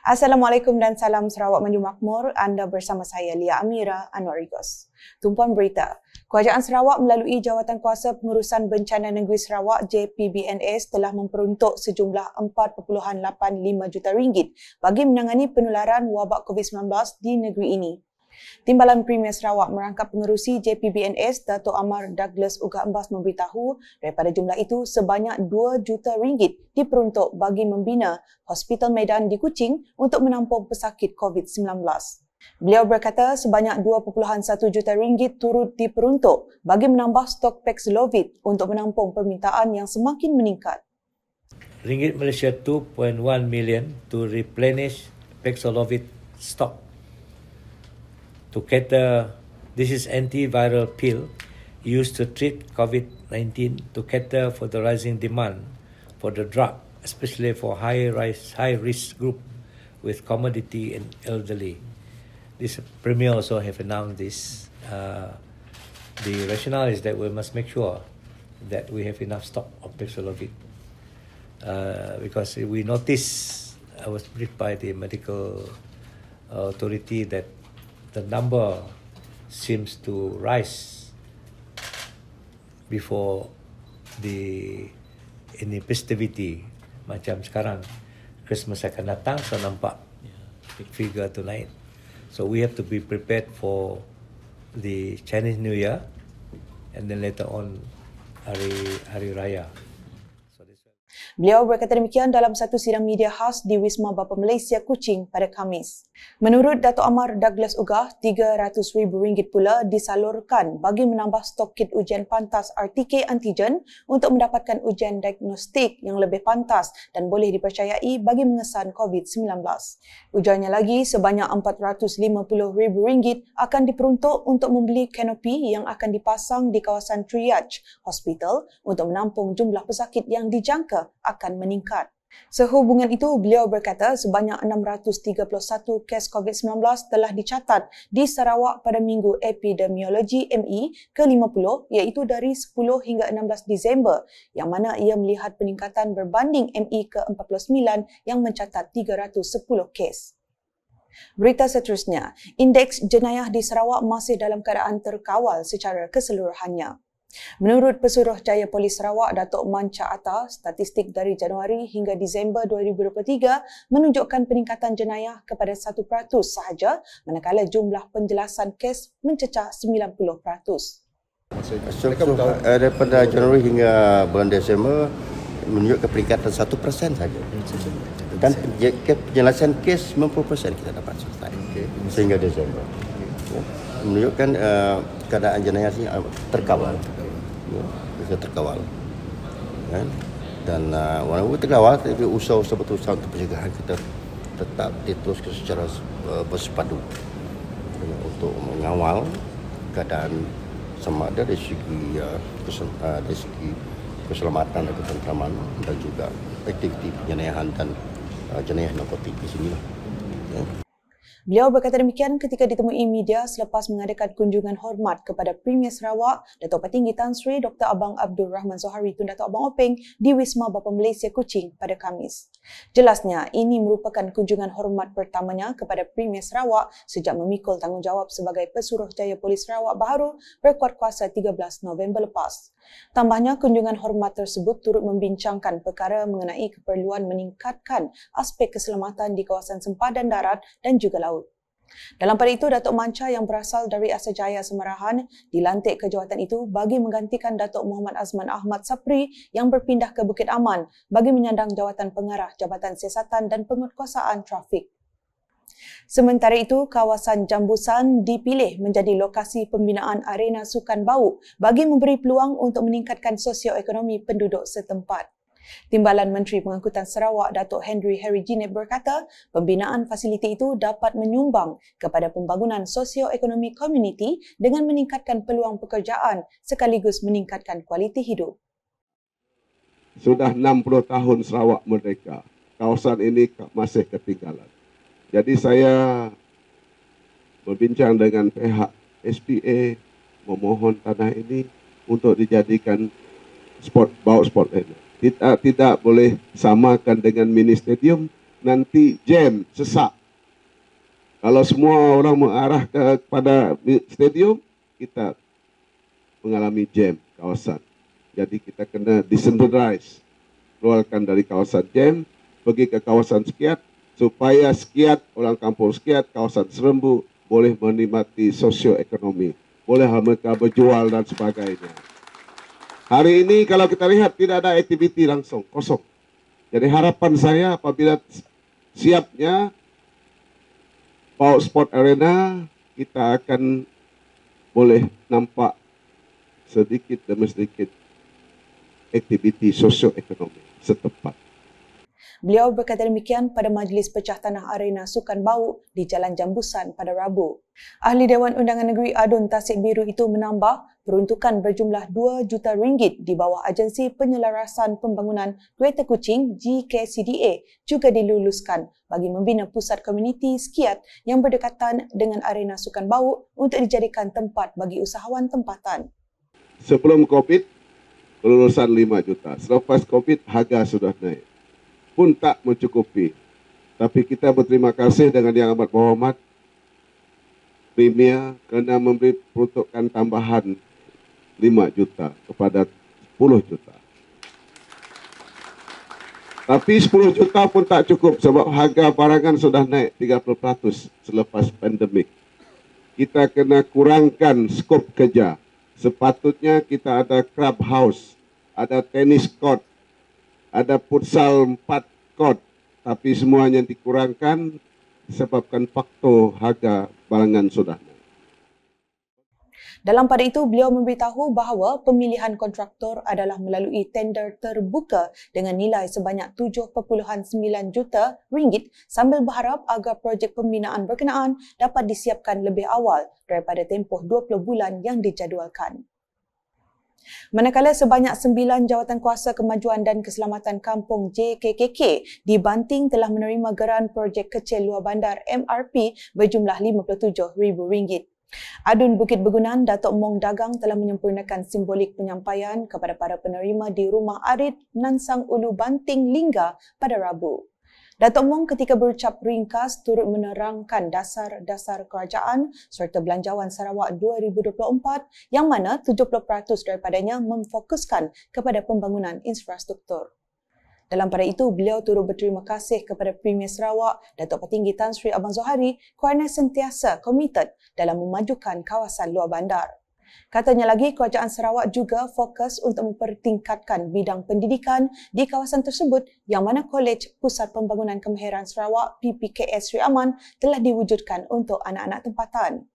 Assalamualaikum dan salam Sarawak Menuju Makmur. Anda bersama saya Lia Amira Anwarigos. Tumpuan berita. Kerajaan Sarawak melalui Jawatan Kuasa Pengurusan Bencana Negeri Sarawak JPBNS telah memperuntuk sejumlah 4.85 juta ringgit bagi menangani penularan wabak COVID-19 di negeri ini. Timbalan Premier Sarawak merangkap pengerusi JPBNS Datuk Amar Douglas Ugah memberitahu daripada jumlah itu sebanyak 2 juta ringgit diperuntuk bagi membina Hospital Medan di Kuching untuk menampung pesakit COVID-19. Beliau berkata sebanyak 2.1 juta ringgit turut diperuntuk bagi menambah stok Paxlovid untuk menampung permintaan yang semakin meningkat. Ringgit Malaysia 2.1 million to replenish Paxlovid stock to get the this is antiviral pill used to treat COVID-19 to cater for the rising demand for the drug, especially for high risk, high risk group with comorbidity and elderly. This premier also have announced this. Uh, the rationale is that we must make sure that we have enough stock of Paxlovid uh, because we notice I was briefed by the medical authority that the number seems to rise before the ini festivity macam sekarang Christmas akan datang so nampak yeah. figure tu naik so we have to be prepared for the Chinese New Year and then later on hari hari raya Beliau berkata demikian dalam satu sidang media khas di Wisma Bapa Malaysia Kuching pada Khamis. Menurut Dato' Amar Douglas Ugah, rm ringgit pula disalurkan bagi menambah stok kit ujian pantas RTK antigen untuk mendapatkan ujian diagnostik yang lebih pantas dan boleh dipercayai bagi mengesan COVID-19. Ujarnya lagi, sebanyak rm ringgit akan diperuntuk untuk membeli kanopi yang akan dipasang di kawasan triage hospital untuk menampung jumlah pesakit yang dijangka akan meningkat. Sehubungan itu, beliau berkata sebanyak 631 kes COVID-19 telah dicatat di Sarawak pada Minggu Epidemiologi MI e ke-50 iaitu dari 10 hingga 16 Disember yang mana ia melihat peningkatan berbanding MI e ke-49 yang mencatat 310 kes. Berita seterusnya, indeks jenayah di Sarawak masih dalam keadaan terkawal secara keseluruhannya. Menurut Pesuruh Jaya Polis Sarawak, Datuk Manca Atta, statistik dari Januari hingga Disember 2023 menunjukkan peningkatan jenayah kepada 1% sahaja manakala jumlah penjelasan kes mencecah 90%. So, so, eh, daripada Januari hingga bulan Disember menunjukkan peningkatan 1% sahaja. Dan penjelasan kes 90% kita dapat sampai sehingga Disember. Menunjukkan uh, keadaan jenayah ini ah, terkawal. Ya, kita terkawal. Ya. Dan uh, walaupun terkawal, tapi usaha-usaha betul usaha untuk pencegahan kita tetap diteruskan secara uh, bersepadu ya, untuk mengawal keadaan sama ada dari segi uh, kesen, uh, dari segi keselamatan dan ketentraman dan juga aktiviti penyelenggaraan dan uh, jenayah narkotik di sini. Ya. Beliau berkata demikian ketika ditemui media selepas mengadakan kunjungan hormat kepada Premier Sarawak, datuk Petinggi Tan Sri Dr. Abang Abdul Rahman Zohari Tun datuk Abang Openg di Wisma Bapa Malaysia Kuching pada Kamis. Jelasnya, ini merupakan kunjungan hormat pertamanya kepada Premier Sarawak sejak memikul tanggungjawab sebagai pesuruh jaya Polis Sarawak baru berkuat kuasa 13 November lepas. Tambahnya, kunjungan hormat tersebut turut membincangkan perkara mengenai keperluan meningkatkan aspek keselamatan di kawasan sempadan darat dan juga laut. Dalam pada itu, Datuk Manca yang berasal dari Asa Jaya Semarahan dilantik ke jawatan itu bagi menggantikan Datuk Muhammad Azman Ahmad Sapri yang berpindah ke Bukit Aman bagi menyandang jawatan pengarah Jabatan Siasatan dan Penguatkuasaan Trafik. Sementara itu, kawasan Jambusan dipilih menjadi lokasi pembinaan arena sukan bau bagi memberi peluang untuk meningkatkan sosioekonomi penduduk setempat. Timbalan Menteri Pengangkutan Sarawak Datuk Henry Harry Jinib berkata, pembinaan fasiliti itu dapat menyumbang kepada pembangunan sosioekonomi komuniti dengan meningkatkan peluang pekerjaan sekaligus meningkatkan kualiti hidup. Sudah 60 tahun Sarawak merdeka, kawasan ini masih ketinggalan. Jadi saya berbincang dengan pihak SPA memohon tanah ini untuk dijadikan sport bau sport ini. Tidak, tidak boleh samakan dengan mini stadium nanti jam sesak. Kalau semua orang mengarah ke, kepada stadium kita mengalami jam kawasan. Jadi kita kena decentralize keluarkan dari kawasan jam pergi ke kawasan sekiat supaya sekiat orang kampung sekiat kawasan Serembu boleh menikmati sosioekonomi, boleh mereka berjual dan sebagainya. Hari ini kalau kita lihat tidak ada aktiviti langsung, kosong. Jadi harapan saya apabila siapnya Pau Sport Arena kita akan boleh nampak sedikit demi sedikit aktiviti sosioekonomi setempat. Beliau berkata demikian pada Majlis Pecah Tanah Arena Sukan Bau di Jalan Jambusan pada Rabu. Ahli Dewan Undangan Negeri Adun Tasik Biru itu menambah peruntukan berjumlah 2 juta ringgit di bawah Agensi Penyelarasan Pembangunan Kereta Kucing GKCDA juga diluluskan bagi membina pusat komuniti sekiat yang berdekatan dengan arena Sukan Bau untuk dijadikan tempat bagi usahawan tempatan. Sebelum COVID, kelulusan 5 juta. Selepas COVID, harga sudah naik pun tak mencukupi. Tapi kita berterima kasih dengan Yang Amat Berhormat Premier kerana memberi peruntukan tambahan 5 juta kepada 10 juta. Tapi 10 juta pun tak cukup sebab harga barangan sudah naik 30% selepas pandemik. Kita kena kurangkan skop kerja. Sepatutnya kita ada clubhouse, ada tennis court, ada futsal empat kot tapi semuanya dikurangkan sebabkan faktor harga barangan sudah dalam pada itu, beliau memberitahu bahawa pemilihan kontraktor adalah melalui tender terbuka dengan nilai sebanyak 7.9 juta ringgit sambil berharap agar projek pembinaan berkenaan dapat disiapkan lebih awal daripada tempoh 20 bulan yang dijadualkan. Manakala sebanyak sembilan jawatan kuasa kemajuan dan keselamatan kampung JKKK di Banting telah menerima geran projek kecil luar bandar MRP berjumlah RM57,000. Adun Bukit Begunan, Datuk Mong Dagang telah menyempurnakan simbolik penyampaian kepada para penerima di rumah arit Nansang Ulu Banting Lingga pada Rabu. Datuk Mong ketika berucap ringkas turut menerangkan dasar-dasar kerajaan serta belanjawan Sarawak 2024 yang mana 70% daripadanya memfokuskan kepada pembangunan infrastruktur. Dalam pada itu, beliau turut berterima kasih kepada Premier Sarawak, Datuk Petinggi Tan Sri Abang Zohari kerana sentiasa komited dalam memajukan kawasan luar bandar. Katanya lagi, kerajaan Sarawak juga fokus untuk mempertingkatkan bidang pendidikan di kawasan tersebut yang mana Kolej Pusat Pembangunan Kemahiran Sarawak PPKS Sri Aman telah diwujudkan untuk anak-anak tempatan.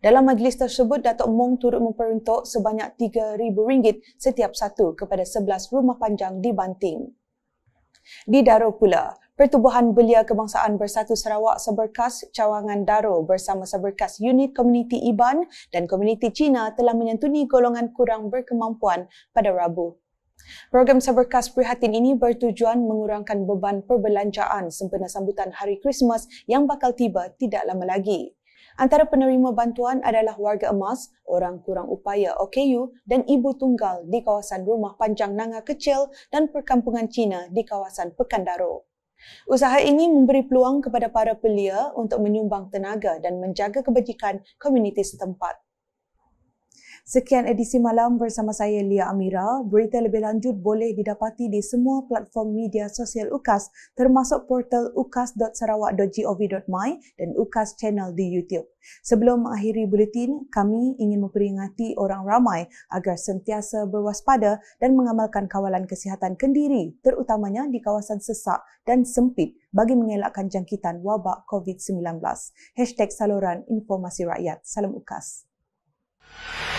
Dalam majlis tersebut, Datuk Mong turut memperuntuk sebanyak RM3,000 setiap satu kepada 11 rumah panjang di Banting. Di Darul pula, Pertubuhan Belia Kebangsaan Bersatu Sarawak Seberkas Cawangan Daro bersama Seberkas Unit Komuniti Iban dan Komuniti Cina telah menyentuni golongan kurang berkemampuan pada Rabu. Program Seberkas Prihatin ini bertujuan mengurangkan beban perbelanjaan sempena sambutan Hari Krismas yang bakal tiba tidak lama lagi. Antara penerima bantuan adalah warga emas, orang kurang upaya OKU dan ibu tunggal di kawasan rumah panjang Nanga Kecil dan perkampungan Cina di kawasan Pekan Daro. Usaha ini memberi peluang kepada para pelia untuk menyumbang tenaga dan menjaga kebajikan komuniti setempat. Sekian edisi malam bersama saya Lia Amira. Berita lebih lanjut boleh didapati di semua platform media sosial UKAS termasuk portal ukas.sarawak.gov.my dan UKAS channel di YouTube. Sebelum mengakhiri buletin, kami ingin memperingati orang ramai agar sentiasa berwaspada dan mengamalkan kawalan kesihatan kendiri terutamanya di kawasan sesak dan sempit bagi mengelakkan jangkitan wabak COVID-19. Hashtag saluran informasi rakyat. Salam UKAS. Yeah.